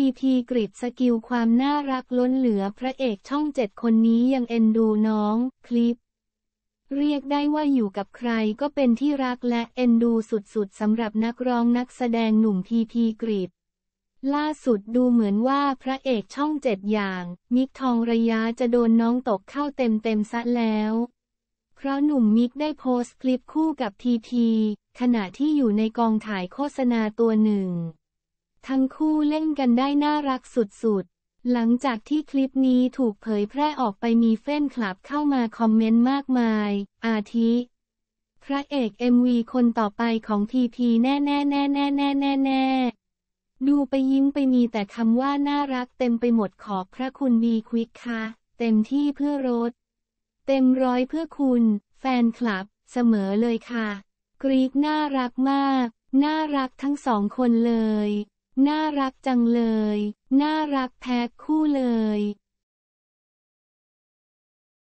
ทีทีกริดสกิลความน่ารักล้นเหลือพระเอกช่องเจ็ดคนนี้ยังเอ็นดูน้องคลิป เรียกได้ว่าอยู่กับใครก็เป็นที่รักและเอ็นดูสุดๆสำหรับนักร้องนักแสดงหนุ่มทีทีกริดล่าสุดดูเหมือนว่าพระเอกช่องเจ็ดอย่าง มิกทองระยะจะโดนน้องตกเข้าเต็มๆ ซะแล้ว เพราะหนุ่มมิกได้โพสต์คลิปคู่กับทีทีขณะที่อยู่ในกองถ่ายโฆษณาตัวหนึ่งทั้งคู่เล่นกันได้น่ารักสุดๆ หลังจากที่คลิปนี้ถูกเผยแพร่ออกไปมีแฟนคลับเข้ามาคอมเมนต์มากมาย อาทิ พระเอก MV คนต่อไปของพีพีแน่แน่แน่แน่แน่แน่แน่ดูไปยิ้มไปมีแต่คำว่าน่ารักเต็มไปหมดขอบพระคุณบีควิกค่ะ เต็มที่เพื่อรถ เต็มร้อยเพื่อคุณ แฟนคลับ เสมอเลยค่ะ กรีกน่ารักมาก น่ารักทั้งสองคนเลยน่ารักจังเลย น่ารักแพ้คคู่เลย